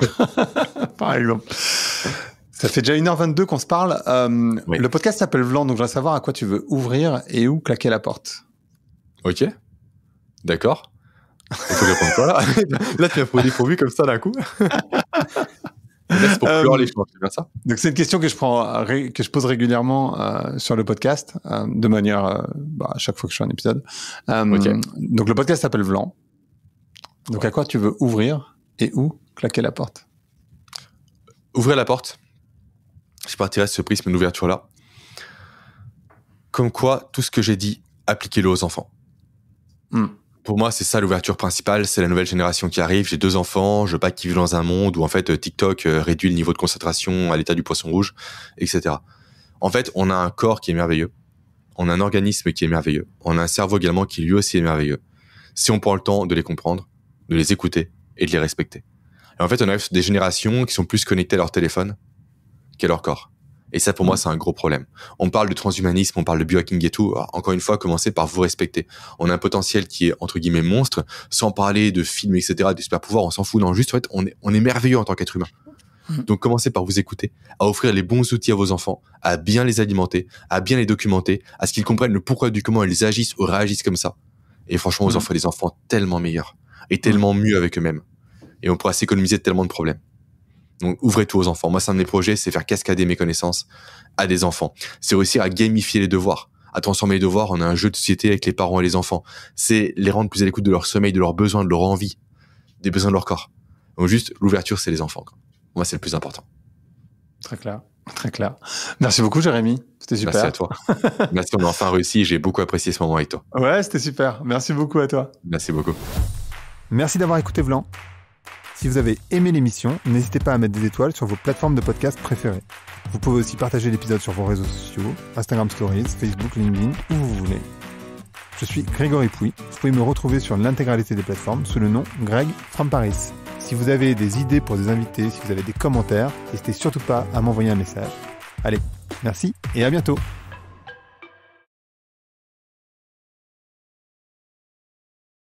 Ça fait déjà 1h22 qu'on se parle. Euh, le podcast s'appelle Vlan, donc je voudrais savoir à quoi tu veux ouvrir et où claquer la porte. Ok. D'accord. Là, tu m'as pris comme ça d'un coup. pour euh, bien ça Donc c'est une question que je prends, que je pose régulièrement euh, sur le podcast, euh, de manière bah, à chaque fois que je fais un épisode. Donc le podcast s'appelle Vlan. Donc à quoi tu veux ouvrir et où claquer la porte Ouvrir la porte. Je partirai de ce prisme d'ouverture là. Comme quoi, tout ce que j'ai dit, appliquez-le aux enfants. Mm pour moi, c'est ça l'ouverture principale. C'est la nouvelle génération qui arrive. J'ai deux enfants. Je veux pas qu'ils vivent dans un monde où en fait TikTok euh, réduit le niveau de concentration à l'état du poisson rouge, etc. En fait, on a un corps qui est merveilleux. On a un organisme qui est merveilleux. On a un cerveau également qui lui aussi est merveilleux. Si on prend le temps de les comprendre, de les écouter et de les respecter. Et en fait, on a des générations qui sont plus connectées à leur téléphone qu'à leur corps. Et ça, pour moi, mm. c'est un gros problème. On parle de transhumanisme, on parle de biohacking et tout. encore une fois, commencez par vous respecter. On a un potentiel qui est, entre guillemets, monstre, sans parler de films, etc., de super pouvoirs on s'en fout. Non, juste, en fait, on est, merveilleux en tant qu'être humain. Mm. Donc commencez par vous écouter, à offrir les bons outils à vos enfants, à bien les alimenter, à bien les documenter, à ce qu'ils comprennent le pourquoi du comment ils agissent ou réagissent comme ça. Et franchement, vous mm. en ferez des enfants tellement meilleurs et tellement mieux avec eux-mêmes. Et on pourra s'économiser tellement de problèmes. Donc ouvrez tout aux enfants. Moi, c'est un de mes projets, c'est faire cascader mes connaissances à des enfants. C'est réussir à gamifier les devoirs, à transformer les devoirs en un jeu de société avec les parents et les enfants. C'est les rendre plus à l'écoute de leur sommeil, de leurs besoins, de leur envie, des besoins de leur corps. Donc juste, l'ouverture, c'est les enfants. Moi, c'est le plus important. Très clair. Très clair. Merci beaucoup, Jérémy. C'était super. Merci à toi. Merci, on a enfin réussi. J'ai beaucoup apprécié ce moment avec toi. Ouais, c'était super. Merci beaucoup à toi. Merci beaucoup. Merci d'avoir écouté Vlan. Si vous avez aimé l'émission, n'hésitez pas à mettre des étoiles sur vos plateformes de podcast préférées. Vous pouvez aussi partager l'épisode sur vos réseaux sociaux, Instagram Stories, Facebook, LinkedIn, où vous voulez. Je suis Grégory Pouy. Vous pouvez me retrouver sur l'intégralité des plateformes sous le nom Greg from Paris. Si vous avez des idées pour des invités, si vous avez des commentaires, n'hésitez surtout pas à m'envoyer un message. Allez, merci et à bientôt.